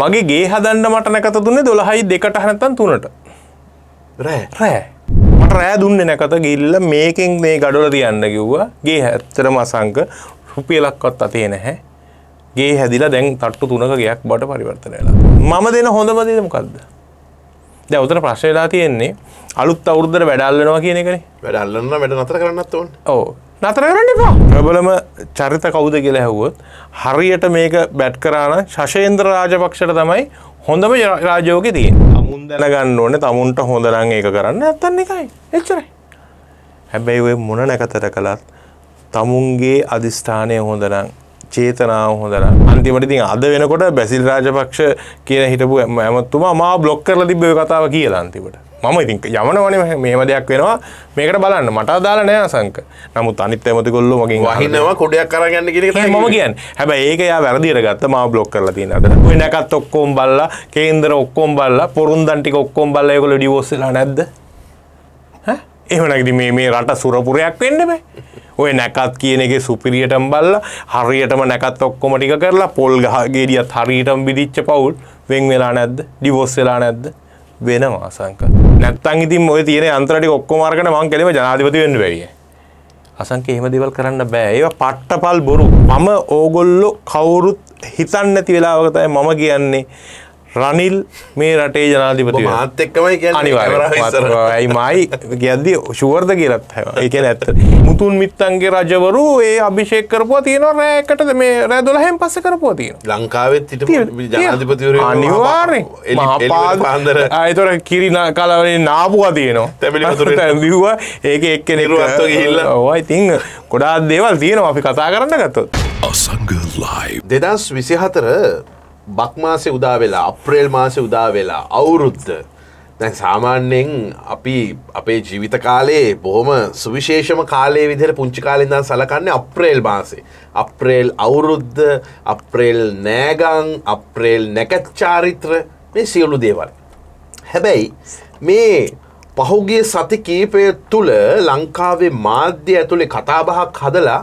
මගේ ගේ හදන්න මට නැකත දුන්නේ දොළහයි දෙකට හැනත්තන් තුනට රෑ රෑ මට රෑ දුන්න නැකත ගිල්ල මේකෙන් මේ ගඩොල තියන්න කිව්වා ගේ හැත්තරම අසංක රුපියලක්වත් අතේ නැහැ ගේ හැදිලා දැන් තට්ටු තුනක ගයක් බට පරිවර්තනයලා මම දෙන හොඳම දේමකක්ද දැ උතර ප්‍රශ්නලා තියෙන්නේ අලුත් අවුද්දර වැඩල්ලනවා කියන එකන වැඩල්ලන්න වැඩ නතර කරන්නත් ඕන් ඕ නතර කරන්න එපා ප්‍රබලම චරිත කවුද කියලා ඇහුවොත් හරියට මේක බැට් කරාන ශෂේන්ද්‍ර රාජපක්ෂට තමයි හොඳම රාජෝගෙ තියෙන අමුන් දැනගන්න ඕනේ තමුන්ට හොඳ නම් ඒක කරන්න නැත්තම් එකයි එච්චරයි හැබැයි ඔය මොන නැකතට කළත් තමුන්ගේ අදිස්ථානය හොඳ නම් චේතනාව හොඳර අන්තිමට ඉතින් අද වෙනකොට බැසිල් රාජපක්ෂ කියන හිටපු ඇමත්තුමා මා බ්ලොක් කරලා තිබ්බ ඔය කතාව කියලා අන්තිමට මම ඉතින් යමනවන මෙහම දෙයක් වෙනවා මේකට බලන්න මට අදාලා නෑ අසංක නමුත් අනිත් ඇමතිකොල්ලු මගින් වහිනවා කොඩයක් කරගන්න කිය ම කියන් හැබ ඒක යා වැරදිර ගත්ත මා බ්ලොක් කරලා තින අද වෙනකත් ඔක්කෝම් බල්ලා කේන්දර ඔක්කෝම් බල්ලා පොරුන්දන්ටික ඔක්කෝම් බල්ලයකොල ඩිවෝස්සලා නැද්ද එහනැති මේ මේ රට සුරපුරයක් වෙන්නබෑ ඔය නැකත් කියන එක සුපිරියටම් බල්ල හරියටම නැකත් ඔක්කොමටික කරලා පොල් ගහගේඩියත් හරියටම් බිදිච්ච පවුල් වෙන් වෙලා නැද්ද ඩිවෝස් වෙලා නැද්ද වෙනවා සංකත නැත්තං ඉතින් ඔය තියෙන අන්තරටි ඔක්කොමාර්ගන මං කෙලෙම ජනාධිපති වෙන්න බැවිය අසංක එහෙම දෙවල් කරන්න බෑ ඒවා පට්ටපල් බොරු මම ඕගොල්ලො කවුරුත් හිතන්න නැති වෙලාවකතයි මම කියන්නේ රනිල් මේ රටේ ජනාධිපති මාත් එක්කමයි අනිවාරයි මයි ගැද්දි ශුවර්ද කියලත් එක ඇත්ත මුතුන් මිත්තන්ගේ රජවරු ඒ අභිෂේක් කරපුවා තියෙන රෑකටද මේ රෑදොලහෙන් පස්ස කරපුවා තියෙන ලංකාවෙත් ජනාධිපතිවර අනිවාරෙන් පාන්දර අයතොර කිරින කලවලින් නාපුවා තියෙනවා වා ඒක එක්ක නිරුවත්ව හිල්ල ඔයි තිං ගොඩාත් දේවල් තියෙනවා අපි කතා කරන්න ගත්තොත් අසංග ලයි දෙදස් විසි හතර බක්මාසේ උදා වෙලා අප්‍රේල් මාසේ උදා වෙලා අවුරුද්ද දැන් සාමාන්‍යයෙන් අපි අපේ ජීවිත කාලේ බොහොම සුවිශේෂම කාලේ විදිහට පුංචි කාලේ ඉඳන් සලකන්නේ අප්‍රේල් මාසේ. අප්‍රේල් අවුරුද්ද, අප්‍රේල් නෑගම්, අප්‍රේල් නැකත් චාරිත්‍ර මේ සියලු දේවල්. හැබැයි මේ පහුගිය සති කීපය තුළ ලංකාවේ මාධ්‍ය ඇතුලේ කතාබහක් හදලා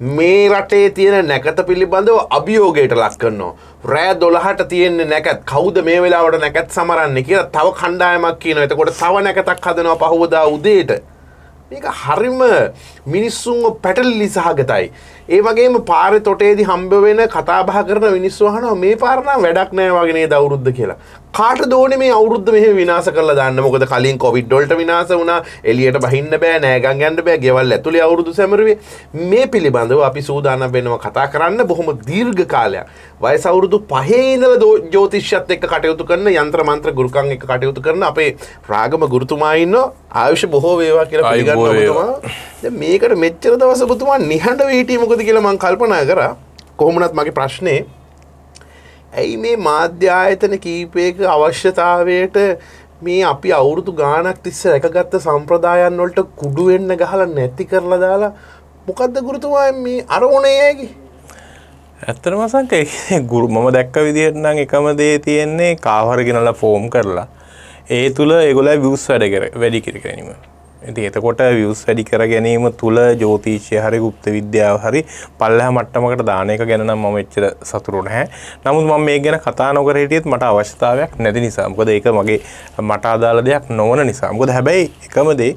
මේ රටේ තියෙන නැකත පිළිබඳව අභියෝගයට ලක් කරනවා. රෑ දොළහට තියෙන්නේ නැකත් කවුද මේ වෙලාවට නැකත් සමරන්නේ කියලා තව කණ්ඩායමක් කියනවා. එතකොට තව නැකතක් හදනවා පහවදා උදේට. මේක හරිම මිනිස්සුන්ව පැටලිලි සහගතයි. ඒ වගේම පාර තොටේදි හම්බ වෙන කතාබහ කරන මිනිස්වහන මේ පාරණ වැඩක් නෑ වගෙනේ දවුරුද්ධ කියලා. කාට දෝන මේ අවුද්ධ මෙහ විනාස කරලා දන්න මොකද කලින් කොවිඩ්ඩොල්ට විනාස වුණ එලියට බහින්න බෑ නෑගන් ගන්න බෑ ගෙවල් ඇතුළි අවුරුදු සැමරුවේ මේ පිළිබඳව අපි සූදානම් වෙනවා කතා කරන්න බොහොම දීර්ඝ කාලයක්. වයස අවුරුදු පහේ ඉඳලා ජෝතිෂ්‍යත් එක්ක කටයුතු කරන යන්ත්‍ර මන්ත්‍ර ගුරුකම් එක්ක කටයුතු කරන අපේ රාගම ගුරුතුමා ඉන්නවා ආයුෂ බොහෝ වේවා කියලා පිළිගන්න ඔබතුමා. මේකට මෙච්චර දවස පුතුමා නිහඬ වීටිය මොකද කියලා මං කල්පනා කරා කොහොමනත් මගේ ප්‍රශ්නේ ඇයි මේ මාධ්‍ය ආයතන කීපයක අවශ්‍යතාවයට මේ අපි අවුරුදු ගානක් තිස්ස රැකගත්ත සම්ප්‍රදායන් වලට කුඩු වෙන්න ගහලා නැති කරලා දාලා මොකද්ද ගුරුතුමා මේ අරෝණයේකි ඇත්තටම සංක ගුරු මම දැක්ක විදිහට නම් එකම දේ තියෙන්නේ කාවර ගෙනලා ෆෝම් කරලා ඒ තුල ඒගොල්ලෝ විව්ස් වැඩ කර වැඩි කර ගැනීම ඇති එතකොට වියස් වැඩි කර ගැනීම තුළ ජෝතිෂය හරි ගුප්ත විද්‍යාව හරි පල්ලහ මට්ටමකට දාන එක ගැන නම් මම එච්චර සතුරු නැහැ. නමුත් මම මේ ගැන කතා නොකර හිටියත් මට අවශ්‍යතාවයක් නැති නිසා. මොකද ඒක මගේ මට අදාළ දෙයක් නොවන නිසා. මොකද හැබැයි එකම දේ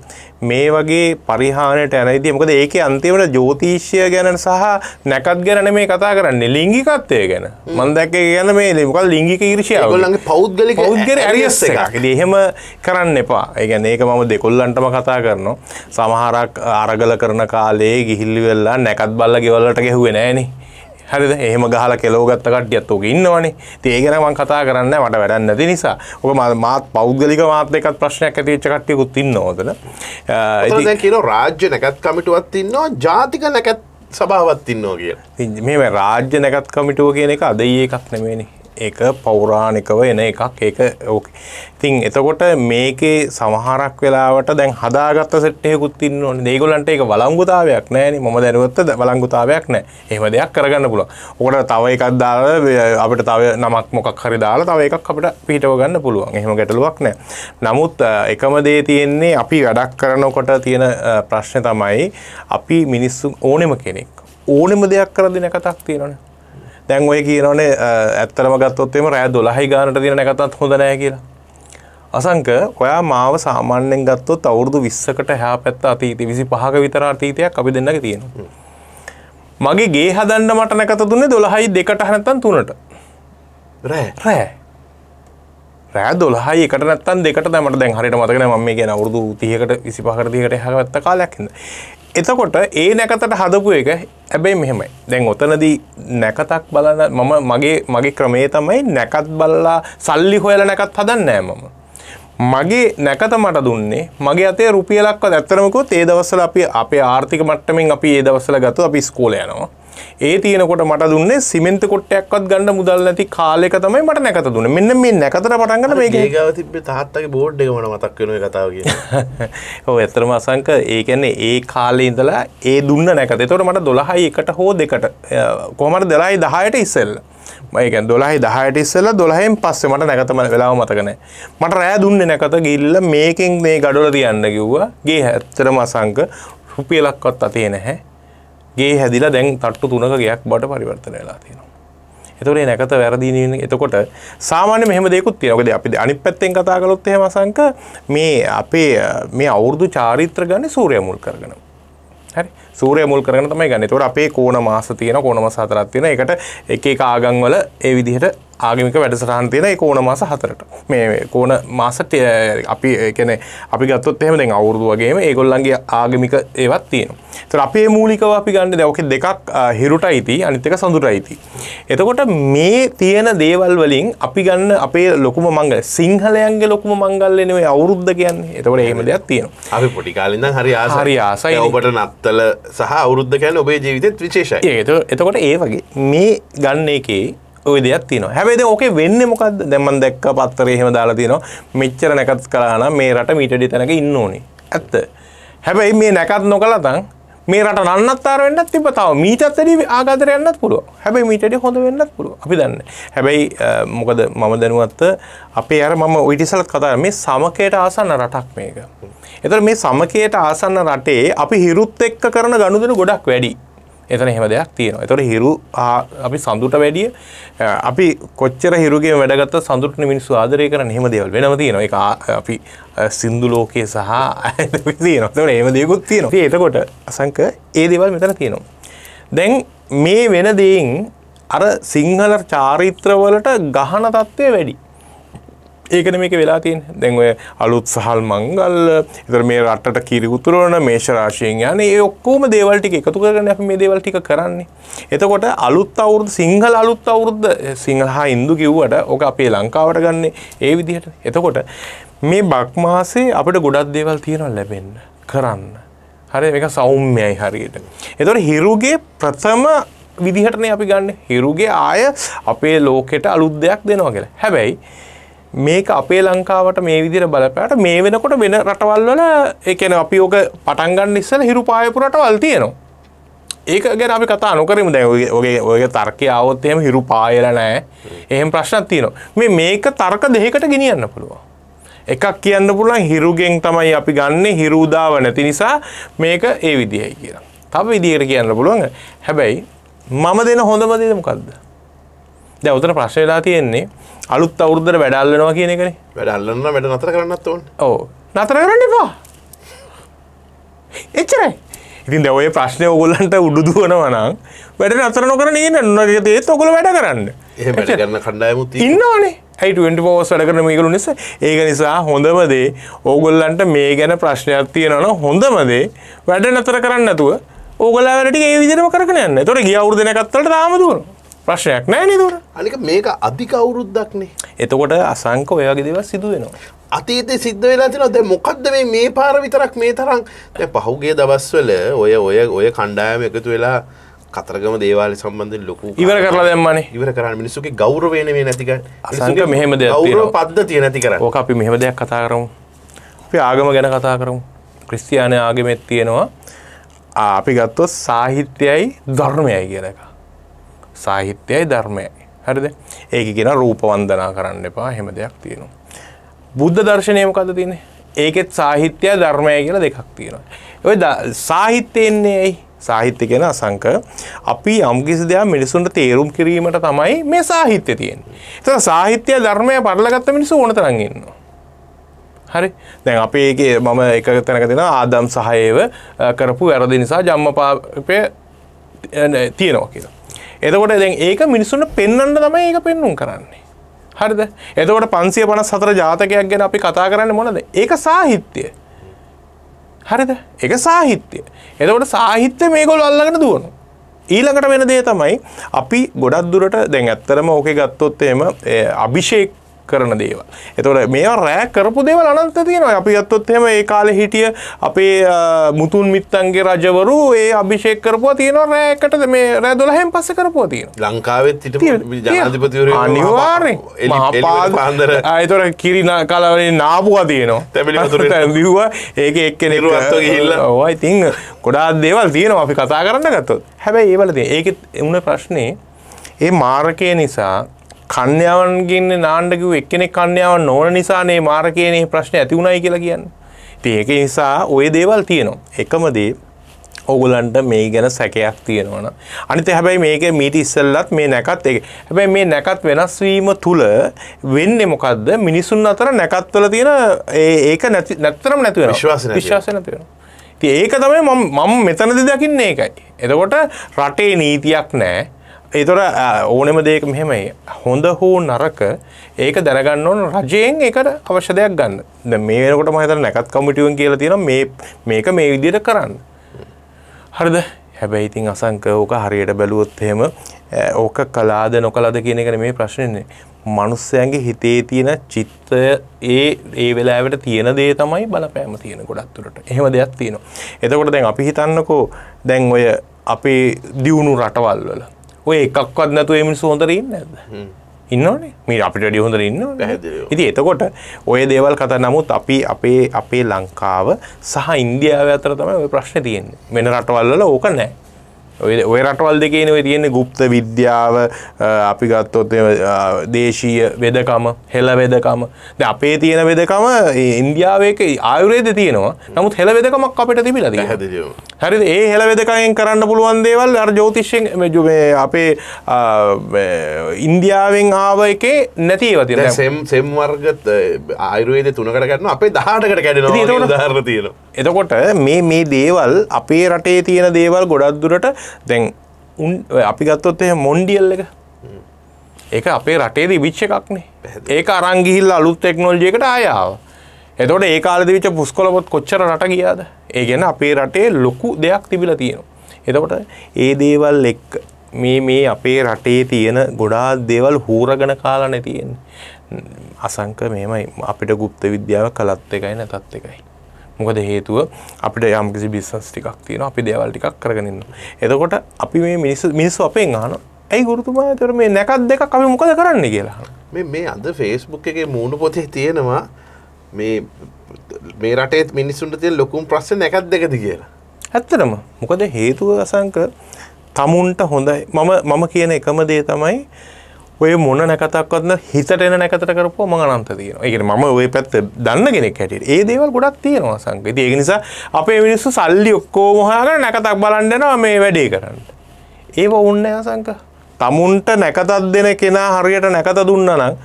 මේ වගේ පරිහානියට යනදී මොකද ඒකේ අන්තිමට ජෝතිෂය ගැන සහ නැකත් ගැන නෙමෙයි කතා කරන්නේ ලිංගිකත්වය ගැන. මම දැක්කේ ගැන මේ මොකද ලිංගික ඊර්ෂ්‍යාව. ඒගොල්ලන්ගේ පෞද්ගලික පෞද්ගලික ඇරියස් එකක්. එහෙම කරන්න එපා. ඒ කියන්නේ ඒක මම දෙකොල්ලන්ටම කතා කතා කරනවා. සමහරක් අරගල කරන කාලේ ගිහිල්ලි වෙලා නැකත් බල්ල ගෙවල්ලට ගැහුවේ නෑනේ. හරිද එහෙම ගහලා කෙලව ගත්ත කට්ටියත් ඔක ඉන්නවනේ. ඉතින් ඒ ගැන මම කතා කරන්නේ මට වැඩක් නැති නිසා. ඔක මාත් පෞද්ගලික මාත් එක්කත් ප්‍රශ්නයක් ඇති වෙච්ච කට්ටියකුත් ඉන්නවා උතන. ඉතින් දැන් කියනවා රාජ්‍ය නැකත් කමිටුවක් ඉන්නවා ජාතික නැකත් සභාවක් ඉන්නවා කියලා. ඉතින් මේ රාජ්‍ය නැකත් කමිටුව කියන එක අද ඊ එකක් නෙමෙයිනේ. ඒක පෞරාණිකව එන එකක් ඒක ඕක ඉතින් එතකොට මේකේ සමහරක් වෙලාවට දැන් හදාගත්ත සෙට් එකකුත් ඉන්න ඕනේ. මේගොල්ලන්ට ඒක වළංගුතාවයක් නැහැ නේ. මම දැනුවත් වළංගුතාවයක් නැහැ. එහෙම දෙයක් කරගන්න පුළුවන්. ඔකට තව එකක් දාලා අපිට තව නමක් මොකක් හරි දාලා තව එකක් අපිට පිටව ගන්න පුළුවන්. එහෙම ගැටලුවක් නැහැ. නමුත් එකම දේ තියෙන්නේ අපි වැඩක් කරනකොට තියෙන ප්‍රශ්නේ තමයි අපි මිනිස්සු ඕනෙම කෙනෙක් ඕනෙම දෙයක් කරලා දෙන එකක් තියෙනවනේ. දැන් ඔය කියනනේ ඇත්තරම ගත්තොත්තේම රෑ දොළහයි ගානට තියෙන නැකතත් හොඳ නෑ කියලා. අසංක ඔයා මාව සාමාන්‍යයෙන් ගත්තොත් අවුරුදු විස්සකට හැ පැත්ත අතීති විසි පහක විතර අතීතයක් අපි දෙන්නක තියෙනවා. මගේ ගේ හදන්න මට නැකත දුන්නේ දොළහයි දෙකට නැත්තන් තුනට රෑ රෑ රෑ දොලහයි එකට නැත්තන් දෙකට දැමට දැන් හරිට මතකන ම මේ ගැන අවුරුදු තියකට විසි පහරදිකට හැවත්ත කාලයක්ද එතකොට ඒ නැකතට හදපු එක හැබැයි මෙහෙමයි දැන් ඔතනදී නැකතක් බලන්න මම මගේ මගේ ක්‍රමේ තමයි නැකත් බලලා සල්ලි හොයලා නැකත් හදන්නේ මම මගේ නැකත මට දුන්නේ මගේ අතේ රුපියලක්වත් ඇත්තරමකුත් ඒ දවස්වල අපි අපේ ආර්ථික මට්ටමින් අපි ඒ දවස්වල ගත්තා අපි ඉස්කෝලේ යනවා ඒ තියෙනකොට මට දුන්නේ සිමෙන්ත කොට්ටයක්වත් ගන්න මුදල් නැති කාලෙක තමයි මට නැකත දුන්න මෙන්න මේ නැකතට පටන්ගන්න මේ ගව තිබ තාත්තගේ බෝඩ් එක මන මතක් වෙන කතාවගේ ඔ ඇතරම අසංක ඒකැන්නේ ඒ කාලේ ඉඳලා ඒ දුන්න නැකත තොට මට දොළහයි එකට හෝ දෙකට කොමට දෙලායි දහයට ඉස්සෙල්ල මයික දොලහි දහයට ඉස්සල දොලහෙන් පස්සේ මට නැකතම වෙලාව මතකන මට රෑ දුන්න නැකත ගිල්ල මේකින් මේ ගඩොල තියන්න කිව්වා ගේ හැත්තර මසංක රුපියලක්කොත් අතිය නැහැ ගේ හැදිලා දැන් තට්ටු තුනක ගයක් බට පරිවර්තන වෙලා තියෙනවා. එතකොට නැකත වැරදීන එතකොට සාමාන්‍ය මෙහෙම දෙයක්ත් තියෙනවාද අපි අනිත් පැත්තෙන් කතා කළොත් එහෙම අසංක මේ අපේ මේ අවුරුදු චාරිත්‍ර ගන්නේ සූර්ය මුල් කරගෙන. හරි සූරය මුල් කරන තමයි ගන්න තොට අපේ කෝන මාස තියෙන කෝන මස හතරත් තියෙන එකට එක එක ආගංවල ඒ විදිහට ආගමික වැඩසටහන් තියෙන ඒ කෝණ මාස හතරට මේ කෝණ මාසට අපි කැනෙ අපි ගත්තොත් එහෙම දැන් අවුරුදු වගේම ඒගොල්ලන්ගේ ආගමික ඒවත් තියෙනවා තොර අපේ මූලිකව අපි ගන්න දැවක දෙකක් හිරුට අයිති අනිත් එක සඳුර අයිති එතකොට මේ තියෙන දේවල් වලින් අපි ගන්න අපේ ලොකුම මංගල සිංහලයන්ගේ ලොකුම මංගල්ලනේ අවුරුද්ද කියන්නේ එතකොට එහෙම දෙයක් තියෙනවා අපි පොඩි කාලෙන්ද හරි ආසරි ආසයි ඔබට නත්තල සහ අවුරුද්ද කියන්නේ ඔබේ ජීවිතෙත් විශේෂයි ඒක එතකොට ඒ වගේ මේ ගන්න එකේ ඔය දෙයක් තියෙනවා හැබැයි ඕකේ වෙන්නේ මොකද්ද දැන් මම දැක්ක පත්තරේ එහෙම දාලා තියෙනවා මෙච්චර නැකත් කළා නම් මේ රට මීට ඩි තැනක ඉන්න ඕනේ ඇත්ත හැබැයි මේ නැකත් නොකළතන් මේ රට නන්නත්තර වෙන්නත් තිබ තව මීටත් වැඩි ආගාතර යන්නත් පුළුවන්. හැබැයි මීටට හොඳ වෙන්නත් පුළුවන්. අපි දන්නේ. හැබැයි මොකද මම දැනුවත් අපේ අර මම ওই ඉතිසලත් කතා මේ සමකයට ආසන්න රටක් මේක. ඒතර මේ සමකයට ආසන්න රටේ අපි හිරුත් එක්ක කරන ගනුදෙනු ගොඩක් වැඩි. එතන එහෙම දෙයක් තියෙනවා. ඒතකොට හිරු අපි සඳුට වැඩිය අපි කොච්චර හිරුගේ වැඩගත්ත සඳුට මිනිස්සු ආදරය කරන එහෙම දේවල් වෙනම තියෙනවා. ඒක අපි සින්දු ලෝකයේ සහ තියෙනවා. ඒතකොට එහෙම දේකුත් තියෙනවා. ඉතින් එතකොට අසංක ඒ දේවල් මෙතන තියෙනවා. දැන් මේ වෙන දේෙන් අර සිංහල චාරිත්‍රවලට ගහන తත්වය වැඩි. ඒකන මේක වෙලා තින් දැන් ඔය අලුත් සහල් මංගල් ඉතර මේ රටට කිරි උතුරවන මේෂ රාශියෙන් යන ඒ ඔක්කොම දේවල් ටික එකතු කරගෙන අපි මේ දේවල් ටික කරන්නේ. එතකොට අලුත් අවුරුදු සිංහල අලුත් අවුරුද්ද සිංහල හා ඉන්දු කිව්වට ඕක අපේ ලංකාවට ගන්න ඒ විදිහට. එතකොට මේ බක් මාසේ අපිට ගොඩක් දේවල් තියෙනවා ලැබෙන්න කරන්න. හරි මේක සෞම්‍යයි හරියට. එතකොට හිරුගේ ප්‍රථම විදිහටනේ අපි ගන්න. හිරුගේ ආය අපේ ලෝකෙට අලුත් දෙයක් දෙනවා කියලා. හැබැයි මේක අපේ ලංකාවට මේ විදිර බලපෑට මේ වෙනකොට වෙන රටවල් වල එකන අපි ඕක පටන්ගන්න ඉස්සල හිරුපායපු රටවල් තියෙනවා ඒක ගැන අපි කතා නොකරම දැ ඔගේ ඔය තර්කය අවත්තයම හිරු පායල නෑ එහෙම ප්‍රශ්නත් තියනවා මේ මේක තර්ක දෙකට ගෙනියන්න පුළුවන් එකක් කියන්න පුළුවන් හිරුගෙන් තමයි අපි ගන්න හිරුදාව නැති නිසා මේක ඒ විදිහයි කියලා තව විදිහයට කියන්න පුළුවන් හැබැයි මම දෙන හොඳම දෙදමකක්ද දැ උතර ප්‍රශ්නලා තියෙන්නේ අලුත් අවුද්දර වැඩල්ලනවා කියන එකන වැඩල්ලන්න වැඩ නතර කරන්නත් ඕන් ඕ නතර කරන්න එපා එච්චරයි ඉතින් දැවය ප්‍රශ්නය ඔගොල්ලන්ට උඩු දුවනවනම් වැඩ නතර නොකර නන ඒත් ඔකොල වැඩ කරන්න කරන්න කණ්ඩායමුත් ඉන්නවානේ ඇයිෝස් වැඩ කරන මේකරු නිස ඒක නිසා හොඳමදේ ඕගොල්ලන්ට මේ ගැන ප්‍රශ්නයක් තියෙනන හොඳමදේ වැඩ නතර කරන්නතුව ඕගොල්ලා වැඩට ඒ විදිරම කරන යන්න තොට ගිය අවුදනකත්තට දාමදුවරු ප්‍රශ්යක් නෑනේ දර අනික මේක අධික අවුරුද්දක්නේ එතකොට අසංක ඔයගේ දෙව සිදු වෙනවා අතීතය සිද්ධ වෙලා තින ද මොකක්ද මේ මේ පාර විතරක් මේ තරම් පහුගේ දවස්වල ඔය ඔය ඔය කණ්ඩායම එකතු වෙලා කතරගම දේවාල සම්බන්ධ ලොකු ඉවර කරලා දැම්මන ඉවර කරන්න මිනිස්සුගේ ගෞරවයන වේ නැතික අසංක මෙහෙම ගෞරව පද්ධ තිය නැති කර ඕක අපි මෙහෙම දෙයක් කතා කරමු අපි ආගම ගැන කතා කරමු ක්‍රිස්තියානය ආගමෙත් තියෙනවා අපි ගත්තොත් සාහිත්‍යයයි ධර්මයයි කියලකා සාහිත්‍යයයි ධර්මයයි. හරිද? ඒක කියන රූප වන්දනා කරන්න එපා. එහෙම දෙයක් තියෙනවා. බුද්ධ දර්ශනය මොකද්ද තියෙන්නේ? ඒකෙත් සාහිත්‍යය ධර්මයයි කියලා දෙකක් තියෙනවා. ඔය සාහිත්‍යයන්නේ ඇයි? සාහිත්‍ය කියන අසංක අපි යම්කිසි දෙයක් මිනිසුන්ට තේරුම් කිරීමට තමයි මේ සාහිත්‍ය තියෙන්නේ. ඒතර සාහිත්‍ය ධර්මය පටලගත්ත මිනිස්සු ඕන තරම් ඉන්නවා. හරි. දැන් අපි ඒකේ මම එක තැනක දෙනවා ආදම් සහයව කරපු වැරදි නිසා ජම්මපාපය තියෙනවා කියලා. එතකොට දැන් ඒක මිනිස්සුන්ට පෙන්වන්න තමයි ඒක පෙන්නුම් කරන්නේ හරිද එතකොට පන්සිය පනස් සතර ජාතකයක් ගැන අපි කතා කරන්න මොනද ඒක සාහිත්‍යය හරිද එක සාහිත්‍යය එතකොට සාහිත්‍ය මේකොල් අල්ලගෙන දුවනු ඊළඟට වෙන දේ තමයි අපි ගොඩක් දුරට දැන් ඇත්තරම ඕකේ ගත්තොත් එම අභිෂේක් කරන දේව. එතවට මේවා රෑ කරපු දේවල් අනන්ත තියෙනවා අපි අත්තොත් එහෙම ඒ කාලෙ හිටිය අපේ මුතුන් මිත්තන්ගේ රජවරු ඒ අභිෂේක කරපුවා තියෙනවා රෑකටද මේ රෑ දොළහෙන් පස්ස කරපුවා තියෙන ලංකාවෙත් ජනාධිපතිවරු අනිවාර්යෙන් පාන්දර අයතොර කිරි කලවලින් නාපුවා තියෙනවා තැබිලි දවා ඒක එක්ක නිරුවත්ව ගිල්ල ඔයි තිං ගොඩාත් දේවල් තියෙනවා අපි කතා කරන්න ගත්තොත් හැබැයි ඒවලද ඒකෙත් එවුණ ප්‍රශ්නේ ඒ මාර්කය නිසා කන්‍යාවන්ගෙන් නාණ්ඩකිව එක්කෙනෙක් කන්‍යාවන් නොවන නිසා මේ මාරකයනේ ප්‍රශ්න ඇති වුණයි කියලා කියන්නේ. ඉතින් ඒක නිසා ওই දේවල් තියෙනවා. එකම දේ ඔගුලන්ට මේ ගැන සැකයක් තියෙනවන. අනිත හැබැයි මේක මීට ඉස්සල්ලත් මේ නැකත් එක හැබැයි මේ නැකත් වෙනස්වීම තුළ වෙන්න මොකක්ද මිනිසුන් අතර නැකත්වල තියෙන ඒක නැත්තරම් නැතිවෙන විශ්වාස විශ්වාස නැතිවෙන. ඒක තමයි මම මෙතනදි දකින්නේ එකයි. එතකොට රටේ නීතියක් නෑ ඒතොර ඕනෙම දේක මෙහෙමයි හොඳ හෝ නරක ඒක දැනගන්න ඕන රජයෙන් එකට අවශ්‍ය දෙයක් ගන්න මේකට මහතර නැකත් කමිටුවෙන් කියලා තියෙන මේක මේ විදියට කරන්න හරිද හැබැයි ඉතින් අසංක ඕක හරියට බැලුවොත් එහෙම ඕක කලාද නොකලාද කියන එක මේ ප්‍රශ්නයන්නේ මනුස්සයන්ගේ හිතේ තියෙන චිත්තය ඒ ඒ වෙලාවට තියෙන දේ තමයි බලපෑම තියෙන ගොඩක් තුරට එහෙම දෙයක් තියෙනවා එතකොට දැන් අපි හිතන්නකෝ දැන් ඔය අපේ දියුණු රටවල් වල ඔය එකක්වත් නැතුව මිනිස්සු හොඳට ඉන්නේ නැද්ද? ඉන්නවනේ. මේ අපිට වැඩි හොඳට ඉන්නවනේ. පැහැදිලිව. ඉතින් එතකොට ඔය දේවල් කතා නමුත් අපි අපේ අපේ ලංකාව සහ ඉන්දියාව අතර තමයි ওই ප්‍රශ්නේ තියෙන්නේ. වෙන රටවල් වල ඕක නැහැ. ඔය රටවල් දෙකේ නොව තියෙන ගුප්ත විද්‍යාව අපි ගත්තොත් දේශීය වෙදකම හෙළ වෙදකම ද අපේ තියෙන වෙදකම ඉන්දියාවක ආයුරේද තියෙනවා නමුත් හෙළ වෙදකමක් අපිට තිබිල හරි ඒ හෙළ වෙදකයෙන් කරන්න පුළුවන් දේවල් අර ජෝතිෂයෙන් මෙජුමේ අපේ ඉන්දියාවෙන් ආව එකේ නැතිවති සෙම් සෙම් වර්ගත් ආයුරේද තුනකට ගන්න අපේ දහටකට කැඩෙන ධාර තියෙන එතකොට මේ මේ දේවල් අපේ රටේ තියෙන දේවල් ගොඩක් දුරට දැන් උන් අපි ගත්තොත් එහ මොන්ඩියල් එක ඒක අපේ රටේදී විච්ච එකක්නේ ඒක අරංගිහිල් අලුත් තෙක්නෝල්ජියකට ආයාව එතොට ඒ කාල විච පුස්කොලොත් කොච්චර රට කියාද ඒ ගැන අපේ රටේ ලොකු දෙයක් තිබිල තියෙනවා එතකොට ඒ දේවල් එක් මේ මේ අපේ රටේ තියෙන ගොඩා දේවල් හූරගන කාලන තියෙන්නේ අසංක මෙමයි අපිට ගුප්ත විද්‍යාව කලත් එකයි නැතත් එකයි මොකද හේතුව අපිට යම්කිසි බිස්නස් ටිකක් තියෙනවා අපි දේවල් ටිකක් කරගෙන ඉන්නවා. එතකොට අපි මේ මිනිස්සු මිනිස්සු අපෙන් අහනවා ඇයි ගුරුතුමා ඒතර මේ නැකත් දෙකක් අපි මොකද කරන්නේ කියලා අහනවා. මේ මේ අද Facebook එකේ මූණු පොතේ තියෙනවා මේ මේ රටේ මිනිස්සුන්ට තියෙන ලොකුම ප්‍රශ්නේ නැකත් දෙකද කියලා. ඇත්තටම මොකද හේතුව අසංක තමුන්ට හොඳයි මම මම කියන එකම දේ තමයි ඔය මොන නැකතක්වත්න හිතට එන නැකතට කරපු ම අනන්ත තියෙන එක ම ඔය පැත්ත දන්න කෙනෙක් හැටියට ඒ දේවල් ගොඩක් තියෙනවා සංකති ඒ නිසා අපේ මිනිස්සු සල්ලි ඔක්කෝ මහග නැකතක් බලන්ඩනවා මේ වැඩේ කරන්න ඒව ඔන්න අසංක තමුන්ට නැකතත් දෙන කෙනා හරියට නැකත දුන්න නම්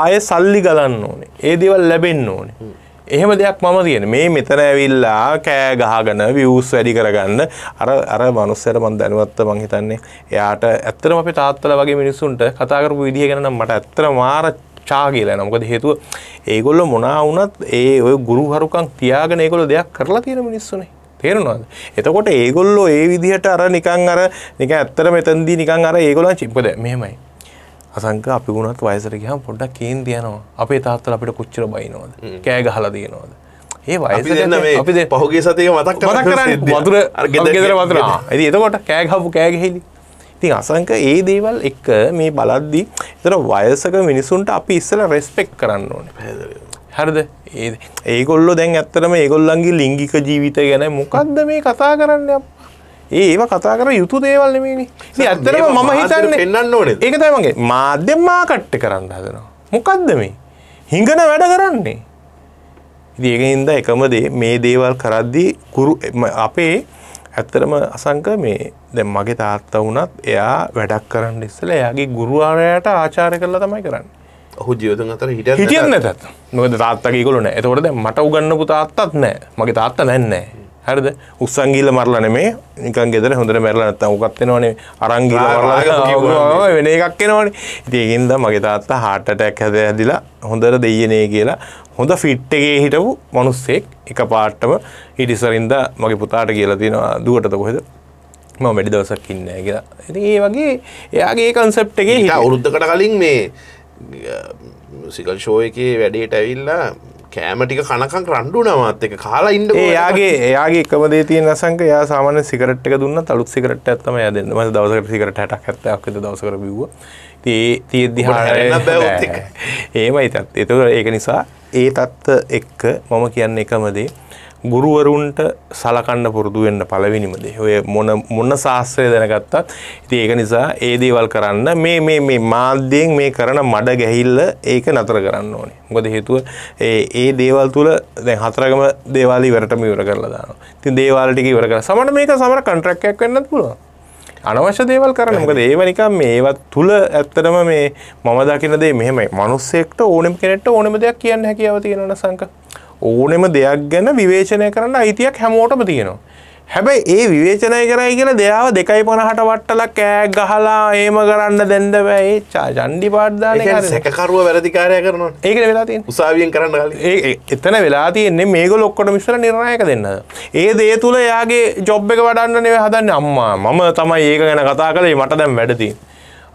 ආය සල්ලි ගලන්න ඕනේ ඒ දේවල් ලැබෙන්න ඕනේ එහෙම දෙයක් මම තියෙන මේ මෙතන ඇවිල්ලා කෑ ගහගෙන වියස් වැඩි කරගන්න අර අර මනුස්සයට මන් දැනුවත්ත මං හිතන්නේ එයාට ඇත්තටම අපේ තාත්තලා වගේ මිනිස්සුන්ට කතා කරපු විදිහ ගැන නම් මට ඇත්තටම මාර චා කියලා යනවා. මොකද හේතුව ඒගොල්ලෝ මොනා වුණත් ඒ ඔය ගුරු හරුකම් තියාගෙන ඒගොල්ලෝ දෙයක් කරලා තියෙන මිනිස්සුනේ. තේරුණාද? එතකොට ඒගොල්ලෝ ඒ විදිහට අර නිකන් අර නිකන් ඇත්තට මෙතනදී නිකන් අර ඒගොල්ලන් මොකද මෙහෙමයි. අසංක අපි වුණත් වයසට ගහම පොඩ්ඩක් කේන්ති යනවා අපේ තාත්තල අපිට කොච්චර බයිනවද කෑ ගහලා දිනවද ඒ වයස අපි පහුගේ සතිය මතක් වතුර ගෙදර වතුර ඇති එතකොට කෑගහපු කෑගහෙලි ඉතින් අසංක ඒ දේවල් එක මේ බලද්දී එතර වයසක මිනිසුන්ට අපි ඉස්සල රෙස්පෙක් කරන්න ඕනේ පැදරේ හරිද ඒගොල්ලො දැන් ඇත්තරම ඒගොල්ලන්ගේ ලිංගික ජීවිත ගැන මොකක්ද මේ කතා කරන්න අප ඒව කතා කර යුතු දේවල් නෙමේනි. ඉතින් ඇත්තටම මම හිතන්නේ පෙන්වන්න ඕනේ. ඒක තමයි මගේ මාධ්‍ය මාකට් කරන්න හදනවා. මොකද්ද මේ? හිඟන වැඩ කරන්නේ. ඉතින් ඒක හින්දා එකම දේ මේ දේවල් කරද්දී කුරු අපේ ඇත්තටම අසංක මේ දැන් මගේ තාත්තා වුණත් එයා වැඩක් කරන්න ඉස්සෙල්ලා එයාගේ ගුරුවරයාට ආචාර්ය කරලා තමයි කරන්නේ. ඔහු ජීවිතෙන් අතර හිටියත් හිටියත් නැතත්. මොකද තාත්තා කීකොළු නැහැ. එතකොට දැන් මට උගන්නපු තාත්තත් නැහැ. මගේ තාත්තා දැන් නැහැ. හරිද උත්සන් ගිල්ල මරලා නෙමේ නිකන් ගෙදර හොඳට මැරලා නැත්තම් උකත් වෙනවනේ අරන් ගිල්ල මරලා වෙන එකක් එනවනේ ඉතින් ඒකින්ද මගේ තාත්තා heart attack හැදලා හොඳට දෙයියනේ කියලා හොඳ ෆිට් එකේ හිටපු මිනිස්සෙක් එකපාරටම ඊට ඉස්සරින්ද මගේ පුතාට කියලා තියෙනවා දුවටද කොහෙද මම වැඩි දවසක් ඉන්න කියලා ඉතින් ඒ වගේ එයාගේ කන්සෙප්ට් එකේ හිට අවුරුද්දකට කලින් මේ සිකල් ෂෝ එකේ වැඩේට ඇවිල්ලා කෑමටික කනකං රණ්ඩු නමත් එක කාලා ඉන්න ඒයාගේ ඒයාගේ එකමදේ තියෙන අසංක යා සාමාන්‍ය සිකරට් එක දුන්න තලුත් සිකරට් ඇත්තම ය දෙන්න මස දවසකට සිකරට හැටක් ඇත්තක් ඇද දවසකර බිව්ව තියෙද්දි ඒමයි තත් එතුර ඒක නිසා ඒ තත්ත එක්ක මම කියන්න එකමදේ ගුරුවරුන්ට සලකන්න පුරුදු වෙන්න පළවෙනිම දේ. ඔය මොන මොන ශාස්ත්‍රය දැනගත්තත් ඉතින් ඒක නිසා ඒ දේවල් කරන්න මේ මේ මේ මාධ්‍යයෙන් මේ කරන මඩ ගැහිල්ල ඒක නතර කරන්න ඕනේ. මොකද හේතුව ඒ ඒ දේවල් තුල දැන් හතරගම දේවල් ඉවරටම ඉවර කරලා දානවා. ඉතින් දේවල් ටික ඉවර කරලා සමහර මේක සමහර කොන්ට්‍රැක්ට් එකක් වෙන්නත් පුළුවන්. අනවශ්‍ය දේවල් කරන්න මොකද ඒව නිකන් මේ ඒවත් තුල ඇත්තටම මේ මම දකින දේ මෙහෙමයි. මිනිස්සෙක්ට ඕනෙම කෙනෙක්ට ඕනෙම දෙයක් කියන්න හැකියාව තියෙනවනේ සංකල්ප. ඕනෙම දෙයක් ගැන විවේචනය කරන්න අයිතියක් හැමෝටම තියෙනවා. හැබැයි ඒ විවේචනය කරයි කියලා දෙයාව දෙකයි පනහට වට්ටලක් කෑක් ගහලා ඒම කරන්න දෙන්න බෑ ඒ චන්ඩි පාඩ්දාන සැකරුව වැරදිකාරය කරනවා ඒක වෙලාති උසාවියෙන් කරන්න ඒ එතන වෙලා තියන්නේ මේක ලොක්කොට මිස්සර නිර්ණයක දෙන්න. ඒ දේ තුළ යාගේ ජොබ් එක වඩන්න නෙව හදන්න අම්මා මම තමයි ඒක ගැන කතා කළේ මට දැම් වැඩති.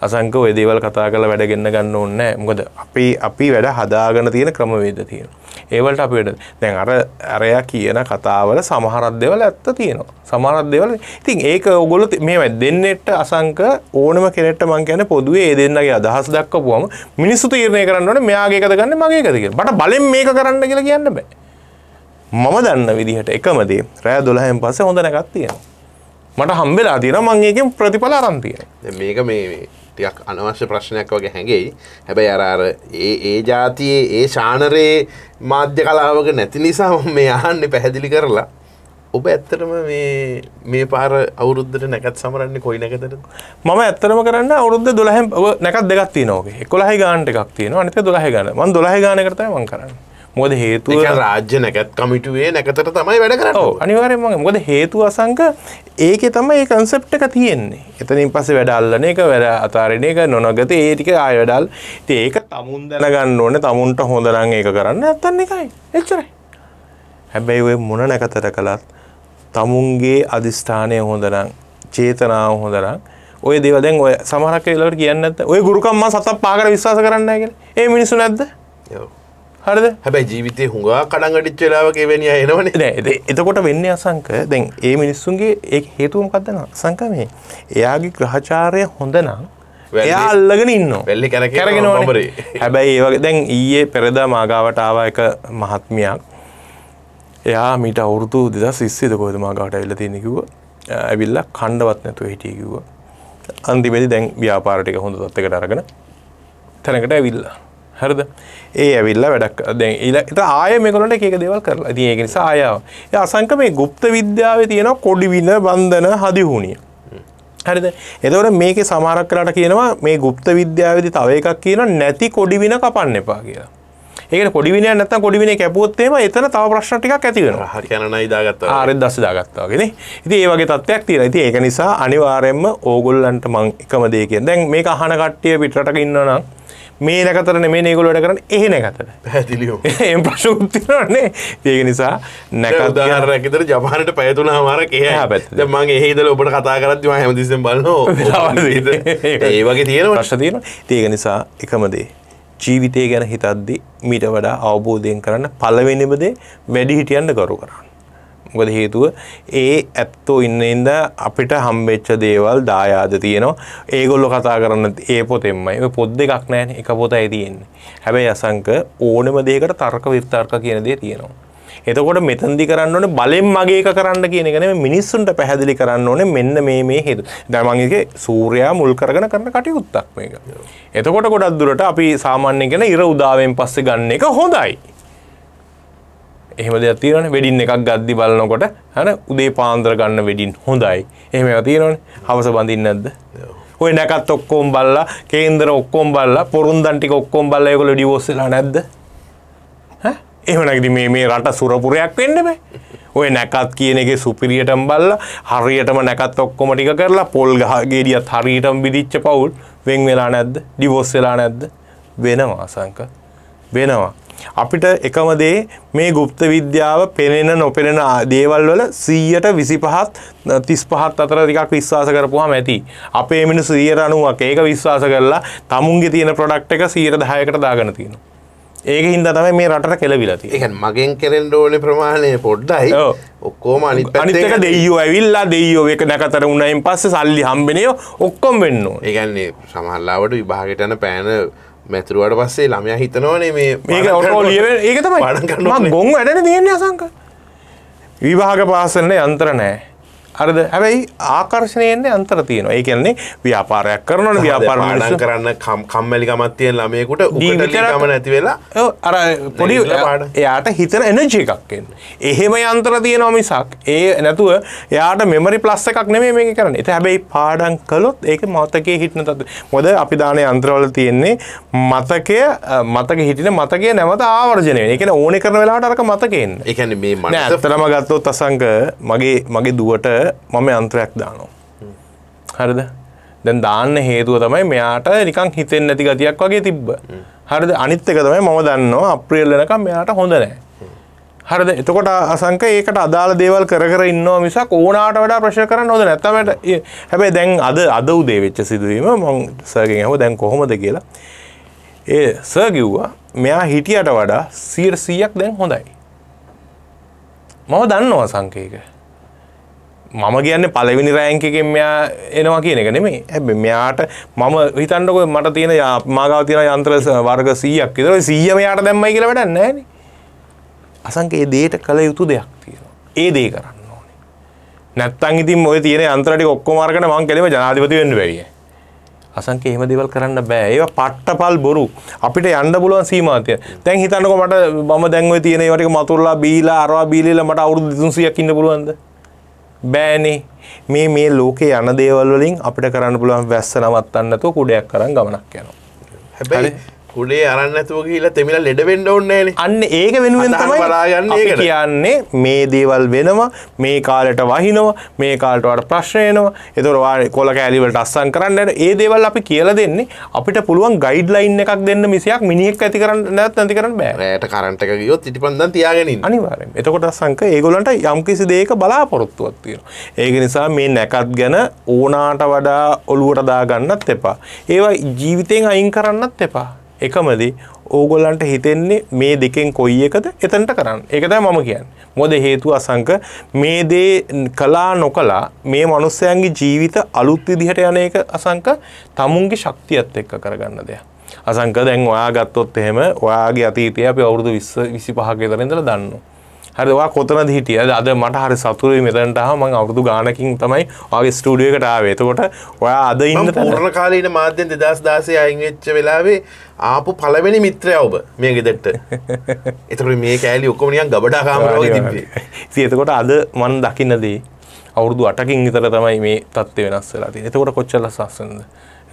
අසංක ඔය දේවල් කතා කළ වැඩ ගෙන්න්න ගන්න ඕන්න මොකද අපි අපි වැඩ හදාගන තියෙන ක්‍රමවේද තියෙනවා. ඒවලට අපිට දැන් අර අරයා කියන කතාවල සමහරත් දෙවල ඇත්ත තියෙනවා සමහරත් දෙවල ඉතින් ඒක ඔගොලු මේ දෙන්නෙට අසංක ඕනම කෙනෙට මං කියන පොදුවේ ඒ දෙන්නගේ අදහස් දක්කපුුවම මිනිස්සු තීරණය කරන්නට මෙයාගේකද ගන්න මගේකදක බට බලෙන් මේක කරන්න කියලා කියන්න බෑ මම දන්න විදිහට එකමදේ රෑ දොලහෙන් පස හොඳ නැගත් තියෙන මට හම්බෙලා තියෙන මංගේකින් ප්‍රතිඵලා අරන්තිය මේක මේ ටියක් අනවශ්‍ය ප්‍රශ්නයක් වගේ හැඟෙයි හැබැයි අරාර ඒ ඒ ජාතියේ ඒ ශානරයේ මාධ්‍ය කලාවක නැති නිසා මේ අහන්න පැහැදිලි කරලා ඔබ ඇත්තටම මේ මේ පාර අවුරුද්ධට නැකත් සමරන්නේ කොයි නැකතට මම ඇත්තරම කරන්න අවුරුද්ධ දොලහ නැකත් දෙගත්ති නෝක කොළහ ගාන්ට එකක් තියෙන අනත දොලහ ගන්න වන් දොලහ ගානකරතය මං කරන්න මොද හේතුව රාජ්‍ය නැකත් කමිටුවේ නැකතට තමයි වැඩ කරන්න අනිවාරයම මොද හේතු අසංක ඒක තමයි ඒ කන්සප්ට එක තියෙන්නේ එතනින් පස්සේ වැඩල්ලන එක වැඩ අතාරණ එක නොනගත ඒටික අය වැඩල් ඒක තමුන් දැනගන්න ඕන තමුන්ට හොඳරං ඒක කරන්න ඇත්තන්න එකයි එච්චරයි හැබැයි ඔය මොන නැකතට කළත් තමුන්ගේ අධිෂ්ඨානය හොඳනම් චේතනාව හොඳනම් ඔය දේව දැන් ඔය සමහරක් වෙලාවට කියන්නේ නැත්නම් ඔය ගුරුකම්මා සතක් පාකර විශ්වාස කරන්නේ නැහැ කියලා. ඒ මිනිස්සු නැද්ද? ඔව්. හරද හැබැයි ජීවිතය හුඟා කඩංගටිච් වෙලාවක වැනි එනවන එතකොට වෙන්න අසංක දැන් ඒ මිනිස්සුන්ගේ ඒ හේතුවම් කදන සංක මේ එයාගේ ක්‍රහචාරය හොඳ නම් එයා අල්ලගෙන ඉන්න පෙල්ලි කරගෙන නොමරේ හැබැයි ඒවගේ දැන් ඊයේ පෙරදා මාගාවට ආව එක මහත්මයක් එයා මිට අවුරුතු දෙදා සිස්සේද කොහද මාගාට ඇල්ල තියෙනෙකිව ඇවිල්ල කණ්ඩවත් නැතුව හිටියකිව අන්තිමෙදි දැන් ව්‍යාපාරටික හොඳ තත්වකට අරගෙන තැනකට ඇවිල්ලා හරද ඒ ඇවිල්ලා වැඩක් ඉලට ආය මෙකරට එකක දෙවල් කරලා තියගෙන සායාව අසංක මේ ගුප්ත විද්‍යාව තියෙන කොඩිවිල බන්ධන හදිහුණිය හරිද එදවට මේක සමාරක් කරට කියනවා මේ ගුප්ත විද්‍යාවදි තව එකක් කියන නැති කොඩිවින කපන්න එපා කියලා ඒක කොඩිවින නැත කොඩිවින කැපුවත්තේම එතන තව ප්‍රශ්ටික ඇතිවෙන හරිනයිදාගත් ආරෙ දසදාගත්තාගෙන ඉති ඒවගේ තත්වයක් තියෙන ඇති ඒක නිසා අනිවාරයෙන්ම ඕගොල්ලන්ට මං එකම දේකෙන් දැන් මේ අහන කට්ටිය පිටට ඉන්නනම් මේ නැකතර නෙමේ ඒගොල්ලෝ වැඩ කරන්නේ එහෙ නැකතර. පැහැදිලිව. එහෙම ප්‍රශ්න උත්තරනේ. ඒක නිසා නැකත උදාහරණයක් විතර ජපානයේ පැය තුනමාරක් එහෙයි. දැන් මම එහෙ ඉඳලා ඔබට කතා කරද්දි මම හැමතිස්සෙම බලනවා. ඒ වගේ තියෙනවා. ප්‍රශ්න තියෙනවා. ඒක නිසා එකම දේ ජීවිතය ගැන හිතද්දි මීට වඩා අවබෝධයෙන් කරන්න පළවෙනිම දේ වැඩි හිටියන්න ගරු කරන්න. මොකද හේතුව ඒ ඇත්තෝ ඉන්න ඉඳ අපිට හම්බෙච්ච දේවල් දායාද තියෙනවා. ඒගොල්ලෝ කතා කරන ඒ පොතෙන්මයි. ඔය පොත් දෙකක් නැහැනේ. එක පොතයි තියෙන්නේ. හැබැයි අසංක ඕනම දෙයකට තර්ක විතර්ක කියන දේ තියෙනවා. එතකොට මෙතන්දි කරන්න ඕනේ බලෙන් මගේ එක කරන්න කියන එක නෙමෙයි මිනිස්සුන්ට පැහැදිලි කරන්න ඕනේ මෙන්න මේ මේ හේතු. දැන් මම ඉන්නේ සූර්යයා මුල් කරගෙන කරන කටයුත්තක් මේක. එතකොට ගොඩක් දුරට අපි සාමාන්‍යයෙන් කියන ඉර උදාවෙන් පස්සේ ගන්න එක හොඳයි. එහෙම දෙයක් තියෙනවනේ වෙඩින් එකක් ගද්දි බලනකොට හන උදේ පාන්දර ගන්න වෙඩින් හොඳයි. එහෙම ඒවා තියෙනවනේ. හවස බඳින්නේ නැද්ද? ඔය නැකත් ඔක්කොම බලලා කේන්දර ඔක්කොම බලලා පොරුන්දන් ටික ඔක්කොම බලලා ඒගොල්ලෝ ඩිවෝස් වෙලා නැද්ද? ඈ එහෙම නැගදී මේ මේ රට සුරපුරයක් වෙන්න බෑ. ඔය නැකත් කියන එකේ සුපිරියටම බලලා හරියටම නැකත් ඔක්කොම ටික කරලා පොල් ගහ ගෙඩියත් හරියටම බිදිච්ච පවුල් වෙන් වෙලා නැද්ද? ඩිවෝස් වෙලා නැද්ද? වෙනවා සංක. වෙනවා. අපිට එකම දේ මේ গুপ্ত විද්‍යාව පෙනෙන නොපෙනෙන දේවල් වල 100ට 25ත් 35ත් අතර ටිකක් විශ්වාස කරපුවාම ඇති. අපේ මිනිස්සු 90ක් ඒක විශ්වාස කරලා tamunge තියෙන ප්‍රොඩක්ට් එක 10%කට දාගෙන තියෙනවා. ඒක හින්ද තමයි මේ රටට කෙලවිලා තියෙන්නේ. ඒ මගෙන් කෙරෙන්න ඕනේ ප්‍රමාණය පොඩ්ඩයි. ඔක්කොම අනිත් පැත්තේ අනිත් එක දෙයියෝ ඇවිල්ලා දෙයියෝ එක නැකතර උනායින් පස්සේ සල්ලි හම්බෙනේ ඔක්කොම වෙන්න ඕනේ. ඒ කියන්නේ සමහර ලාවට විභාගයට යන පෑන මැතුරුවට පස්සේ ළමයා හිතනවනේ මේ මේක ඔටෝ ලියවෙන ඒක තමයි ගොන් වැඩන තියන්නේ අසංක විවාහක පාසන්නේ අන්තර නෑ හරිද හැබැයි ආකර්ශණයන්නේ අන්තර තියෙනවා ඒ කියන්නේ ව්‍යාපාරයක් කරනවනේ ව්‍යාපාර පාඩම් කරන්න කම්මැලි කමක් තියෙන ළමයෙකුට උකටලිකම නැති වෙලා අර පොඩි එයාට හිතන එනර්ජි එකක් එන්න. එහෙම යන්ත්‍ර තියෙනවා මිසක් ඒ නැතුව එයාට මෙමරි ප්ලස් එකක් නෙමෙයි මේක කරන්නේ. ඒක හැබැයි පාඩම් කළොත් ඒක මතකයේ හිටින තත්. මොකද අපි දාන යන්ත්‍රවල තියෙන්නේ මතකය මතකෙ හිටින මතකය නැවත ආවර්ජනය වෙන. ඒ කියන්නේ ඕනේ කරන වෙලාවට අරක මතකේ එන්නේ. ඒ කියන්නේ මේ මනස ඇත්තටම ගත්තොත් අසංග මගේ මගේ දුවට මම යන්ත්‍රයක් දානවා. හරිද දැන් දාන්න හේතුව තමයි මෙයාට නිකං හිතෙන් නැති ගතියක් වගේ තිබ්බ. හරිද අනිත් එක තමයි මම දන්නවා අප්‍රියල් වෙනකම් මෙයාට හොඳ නෑ. හරිද එතකොට අසංක ඒකට අදාළ දේවල් කර කර ඉන්නවා මිසක් ඕනාට වඩා ප්‍රශ්න කරන්න හොඳ නැත්තමට හැබැයි දැන් අද අද උදේ වෙච්ච සිදුවීම මම සර්ගෙන් අහුවා දැන් කොහොමද කියලා. ඒ සර් කිව්වා මෙයා හිටියට වඩා 100ක් දැන් හොඳයි. මම දන්නවා සංකේක. මම කියන්න පලවිනි රෑංකකෙන් මෙයා එනවා කියන එක නෙමේ ඇබ මෙයාට මම හිතන්නකො මට තියෙන මාගාව තියෙන යන්ත්‍ර වර්ග සීයක් ඉතර සීය මෙයාට දැම්මයි කියලා වැඩන්න න අසංකේ දේට කළ යුතු දෙයක් තියෙනවා ඒ දේ කරන්න ඕනේ නැත්තන් ඉතින් ඔය තියෙන අන්තරටි ඔක්කොමාර්ගන මං කෙලෙම ජනාධිපති වෙන්න බැරිය අසංක එහෙම දෙවල් කරන්න බෑ ඒ පට්ටපල් බොරු අපිට යන්න පුළුවන් සීමාතය තැන් හිතන්නක මට මම දැන්ව තියෙන වටක මතුරලා බීලා අරවා බීලල මට අවුරුදු දුන්සියක් ඉන්න පුළුවන්ද බෑනේ මේ මේ ලෝකේ යන දේවල් වලින් අපිට කරන්න පුළුවන් වැස්ස නවත්තන්න නැතුව කුඩයක් කරන් ගමනක් යනවා හැබැයි කුඩේ අරන්නඇතුව කියලා තෙමිල ලෙඩ වෙන්ඩ ඔන්නන අන්න ඒක වෙනුවෙන් තමයි බලාගන්න කියන්නේ මේ දේවල් වෙනවා මේ කාලට වහිනවා මේ කාලටවට ප්‍රශ්නයනවා එතුරවා කොල කෑලිවලට අස්සන් කරන්න ඒ දේවල් අපි කියල දෙන්නේ අපිට පුළුවන් ගයිඩ් ලයින් එකක් දෙන්න මිසියක් මිනිෙක් ඇති කරන්න නැත් ඇති කරන්න බෑට කරට ගයොත් ඉටි පන්දන් තියාගෙන අනිවාර එතකොට සංක ඒගොලන්ට යම්කිසි දේක බලාපොරොත්තුවත්තියෙන ඒක නිසා මේ නැකත් ගැන ඕනාට වඩා ඔළුවට දාගන්නත් එපා ඒවා ජීවිතයෙන් අයින් කරන්නත් එපා එකමදී ඕගොල්ලන්ට හිතෙන්නේ මේ දෙකෙන් කොයි එකද එතනට කරන්න එකතයි මම කියන්න මොද හේතු අසංක මේ දේ කලා නොකලා මේ මනුස්සයන්ගේ ජීවිත අලුත් විදිහට යන එක අසංක තමුන්ගේ ශක්තියත් එක්ක කරගන්න දෙයක් අසංක දැන් ඔයා ගත්තොත් එහෙම ඔයාගේ අතීතය අපි අවුරුදු විසි පහකෙතරෙදල දන්නවා හරිවා කොතන හිටිය අද මට හරි සතුරේ මෙතැනට ම අවුදු ගානකින් තමයි වගේ ස්ටඩියකට ආවේතකොට ඔයා අද ඉන්න පුරණ කාලීන මාධ්‍යෙන් දෙදස් දාසය අයිංවෙච්ච වෙලාවේ ආපු පලවෙනි මිත්‍රය ඔබ මේ ගෙදෙට එතකට මේ කෑලි ඔක්කොමනියන් ගබඩා කාමරාව සියතකොට අද මන් දකින්නදී අවුරුදු අටකින් විතර තමයි මේ තත්ත්ව වෙනස් වෙලා තියෙන්නේ. එතකොට කොච්චර ලස්සනද?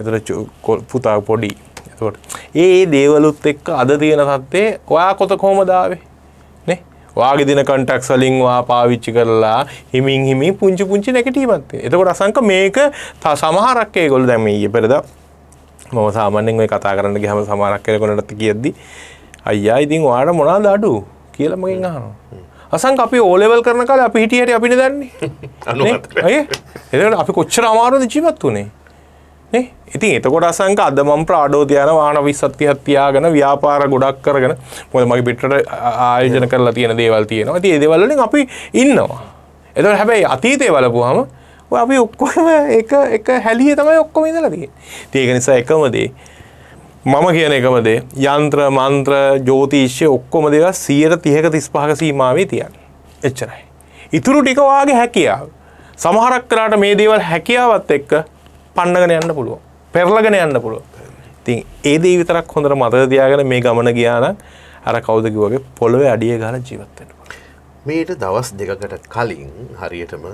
එතකොට පුතා පොඩි. එතකොට ඒ දේවලුත් එක්ක අද තියෙන තත්ත්වේ ඔයා කොත කොහමද ආවේ? වාගේ දින කන්ටක්ස් වලින් වා පාවිච්චි කරලා හිමින් හිමින් පුංචි පුංචි නැගටීමක් තියෙනවා. එතකොට අසංක මේක සමහරක් ඒගොල්ලෝ දැන් මේ ඊපෙරදා මම සාමාන්‍යයෙන් ඔය කතා කරන්න ගියාම සමහරක් කෙනෙකුට කියද්දි අයියා ඉතින් ඔයාලට මොනවද අඩු කියලා මගෙන් අහනවා. අසං අපි ඕලෙවල් කරන කාලේ අපි හිටියට අපිට දන්නේ. අනේ. එතකොට අපි කොච්චර අමාරුද ජීවත් වුනේ? ඉතින් එතකොට අසංක අද මම ප්‍රාඩෝ තියන වාන 20 30ක් තියාගෙන ව්‍යාපාර ගොඩක් කරගෙන මොකද මගේ පිටරට ආයෝජන කරලා තියෙන දේවල් තියෙනවා. ඉතින් ඒ දේවල් වලින් අපි ඉන්නවා. එතකොට හැබැයි අතීතේ බලපුවාම ඔය අපි ඔක්කොම එක එක හැලියේ තමයි ඔක්කොම ඉඳලා තියෙන්නේ. ඉතින් ඒක නිසා එකම දේ මම කියන එකම දේ යන්ත්‍ර මන්ත්‍ර ජ්‍යොතිෂය ඔක්කොම දේවල් 130ක 35ක සීමාවේ තියන්නේ. එච්චරයි. ඉතුරු ටික වාගේ හැකියාව. සමහරක් කරාට මේ දේවල් හැකියාවත් එක්ක පන්නගෙන යන්න පුළුව පෙරලගෙන යන්න පුළුව තින් ඒදේ විතරක් හොඳට මතදයාගෙන මේ ගමන ගියාන අර කෞදකි වගේ පොළොව අඩිය ගාල ජීවත්වෙන මේට දවස් දෙකකට කලින් හරියටම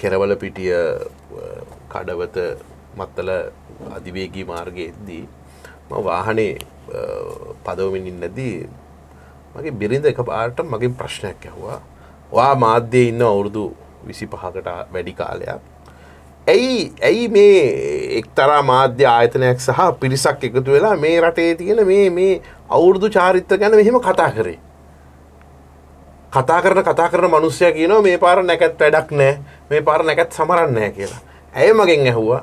කෙරවල පිටිය කඩවත මත්තල අධිවේගී මාර්ගයේදී වාහනේ පදවමින් ඉන්නදී මගේ බිරිඳ එක පාට මගින් ප්‍රශ්නයක් ඇහවා වා මාධ්‍යය ඉන්න අවුරුදු විසි පහකට වැඩි කාලයක් ඇයි ඇයි මේ එක්තරා මාධ්‍ය ආයතනයක් සහ පිරිසක් එකතු වෙලා මේ රටේ තියෙන මේ මේ අවුරුදු චාරිත්‍ර ගැන මෙහෙම කතා කරේ. කතා කරන කතා කරන මනුස්සය කියනවා මේ පාර නැකත් වැඩක් නෑ මේ පාර නැකත් සමරන්නේ නෑ කියලා. ඇය මගෙන් ඇහුවා